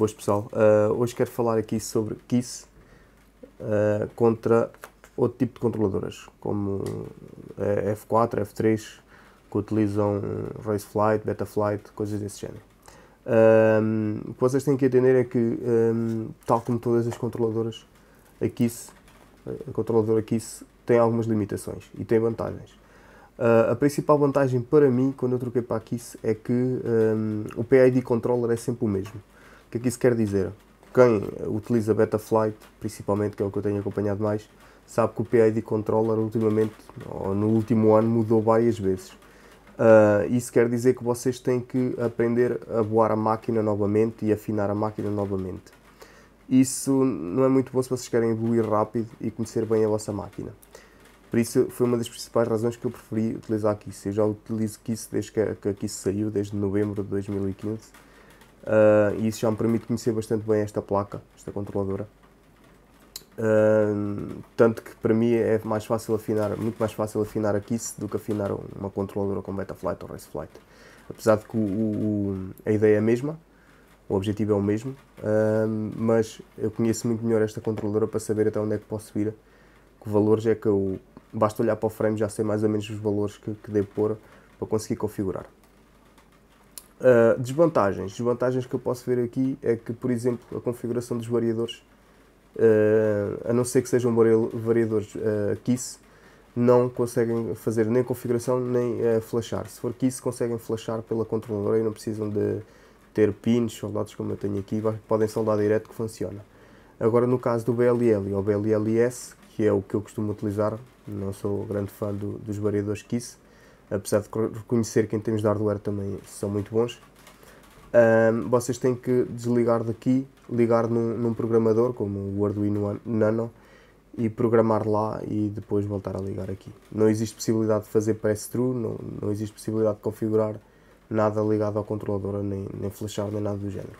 Boas pessoal, uh, hoje quero falar aqui sobre Kiss uh, contra outro tipo de controladoras, como F4, eh, F3, que utilizam Race Flight, Beta Flight, coisas desse género. Um, ah, o que vocês têm que entender é que, um, tal como todas as controladoras, a Kiss, a controladora Kiss, tem algumas limitações e tem vantagens. Uh, a principal vantagem para mim, quando eu troquei para a Kiss, é que um, o PID controller é sempre o mesmo. O que é que isso quer dizer? Quem utiliza Betaflight, principalmente, que é o que eu tenho acompanhado mais, sabe que o PID Controller ultimamente, ou no último ano, mudou várias vezes. Uh, isso quer dizer que vocês têm que aprender a voar a máquina novamente e afinar a máquina novamente. Isso não é muito bom se vocês querem evoluir rápido e conhecer bem a vossa máquina. Por isso foi uma das principais razões que eu preferi utilizar Kiss. Eu já utilizo Kiss desde que, a Kiss saiu, desde novembro de 2015 Uh, e isso já me permite conhecer bastante bem esta placa, esta controladora. Uh, tanto que para mim é mais fácil afinar, muito mais fácil afinar a Kiss do que afinar uma controladora com Betaflight ou Raceflight. Apesar de que o, o, a ideia é a mesma, o objetivo é o mesmo, uh, mas eu conheço muito melhor esta controladora para saber até onde é que posso ir, que valores é que eu. Basta olhar para o frame, já sei mais ou menos os valores que, que devo pôr para conseguir configurar. Uh, desvantagens. Desvantagens que eu posso ver aqui é que, por exemplo, a configuração dos variadores, uh, a não ser que sejam variadores uh, Kiss, não conseguem fazer nem configuração nem uh, flashar. Se for Kiss, conseguem flashar pela controladora e não precisam de ter pins soldados como eu tenho aqui, podem soldar direto que funciona. Agora, no caso do BLL ou BLLS, que é o que eu costumo utilizar, não sou grande fã do, dos variadores Kiss, apesar de reconhecer que em termos de hardware também são muito bons, um, vocês têm que desligar daqui, ligar num, num programador como o Arduino Nano e programar lá e depois voltar a ligar aqui. Não existe possibilidade de fazer pass-through, não, não existe possibilidade de configurar nada ligado ao controlador, nem, nem flashar, nem nada do género.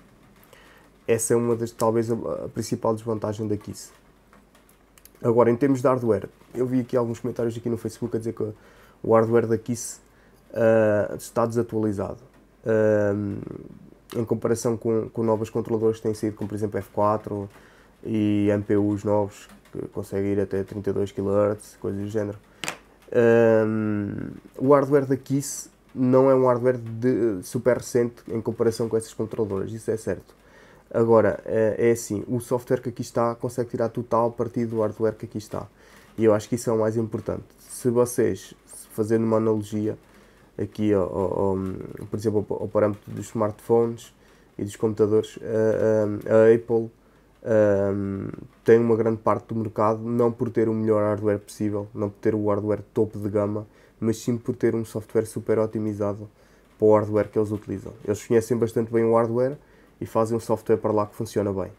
Essa é uma das, talvez, a, a principal desvantagem da Kiss. Agora, em termos de hardware, eu vi aqui alguns comentários aqui no Facebook a dizer que o hardware da Kiss uh, está desatualizado. Uh, em comparação com, com novas controladoras que têm saído, como por exemplo F4 e MPUs novos, que conseguem ir até 32 kHz, coisas do género. Um, ah, o hardware da Kiss não é um hardware de, super recente em comparação com essas controladoras, isso é certo. Agora, é, é assim, o software que aqui está consegue tirar total partido do hardware que aqui está. E eu acho que isso é o mais importante. Se vocês fazendo uma analogia aqui, ao, ao, ao, por exemplo, ao, parâmetro dos smartphones e dos computadores, a, a, a Apple a, tem uma grande parte do mercado, não por ter o melhor hardware possível, não por ter o hardware topo de gama, mas sim por ter um software super otimizado para o hardware que eles utilizam. Eles conhecem bastante bem o hardware e fazem um software para lá que funciona bem.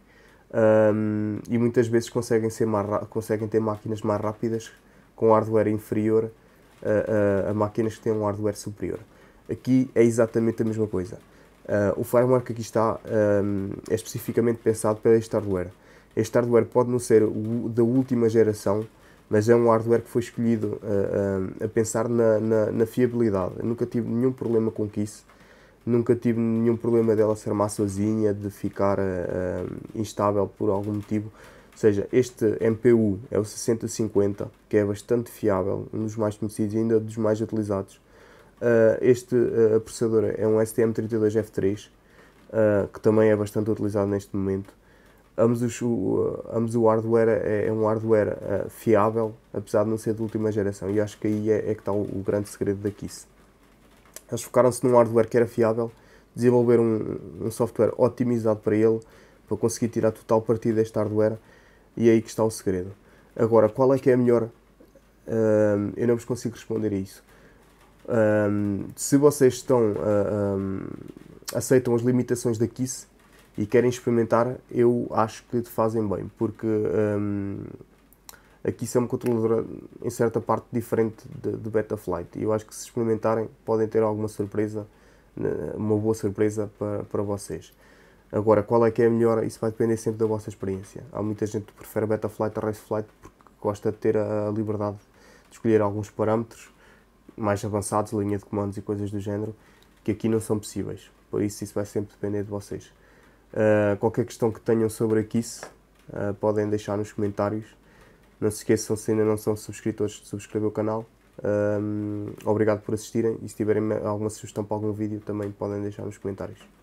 Um, e muitas vezes conseguem, ser mais conseguem ter máquinas mais rápidas com hardware inferior a, a, máquinas que têm um hardware superior. Aqui é exatamente a mesma coisa. Uh, o firmware que aqui está um, é especificamente pensado para este hardware. Este hardware pode não ser o, da última geração, mas é um hardware que foi escolhido uh, uh, a pensar na, na, na, fiabilidade. Eu nunca tive nenhum problema com Kiss, nunca tive nenhum problema dela ser má sozinha, de ficar instável por algum motivo. Ou seja, este MPU é o 6050, que é bastante fiável, um dos mais conhecidos e ainda dos mais utilizados. Uh, este uh, processador é um STM32F3, uh, ah, que também é bastante utilizado neste momento. Ambos, os, o, ambos o hardware é, é um hardware fiável, apesar de não ser de última geração, e acho que aí é, é que está o, o, grande segredo da Kiss. Eles focaram-se num hardware que era fiável, desenvolveram um, um software otimizado para ele, para conseguir tirar total partido deste hardware e é aí que está o segredo. Agora, qual é que é a melhor? Hum, eu não vos consigo responder a isso. Hum, se vocês estão hum, aceitam as limitações da Kiss e querem experimentar, eu acho que fazem bem, porque aqui Kiss é uma controladora em certa parte diferente de, de Betaflight. E eu acho que se experimentarem podem ter alguma surpresa, né, uma boa surpresa para, para vocês. Agora, qual é que é a melhor? Isso vai depender sempre da vossa experiência. Há muita gente que prefere Betaflight a Raceflight porque gosta de ter a liberdade de escolher alguns parâmetros mais avançados, linha de comandos e coisas do género, que aqui não são possíveis. Por isso, isso vai sempre depender de vocês. Uh, qualquer questão que tenham sobre a Kiss, uh, podem deixar nos comentários. Não se esqueçam, se ainda não são subscritores, de subscrever o canal. Um, ah, obrigado por assistirem e se tiverem alguma sugestão para algum vídeo também podem deixar nos comentários.